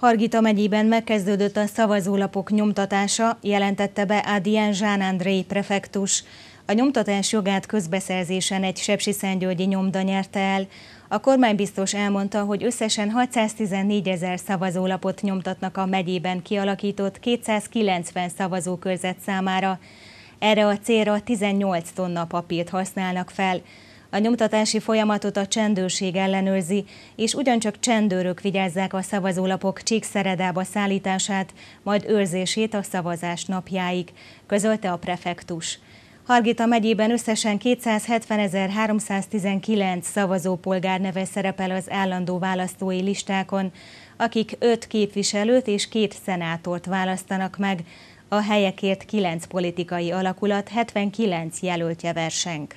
Hargita megyében megkezdődött a szavazólapok nyomtatása, jelentette be Adrián Zsán Andréi prefektus. A nyomtatás jogát közbeszerzésen egy Sepsiszentgyörgyi nyomda nyerte el. A kormánybiztos elmondta, hogy összesen 614 ezer szavazólapot nyomtatnak a megyében kialakított 290 szavazókörzet számára. Erre a célra 18 tonna papírt használnak fel. A nyomtatási folyamatot a csendőrség ellenőrzi, és ugyancsak csendőrök vigyázzák a szavazólapok Csíkszeredába szállítását, majd őrzését a szavazás napjáig, közölte a prefektus. Hargita megyében összesen 270.319 szavazópolgár neve szerepel az állandó választói listákon, akik öt képviselőt és két szenátort választanak meg. A helyekért 9 politikai alakulat 79 jelöltje verseng.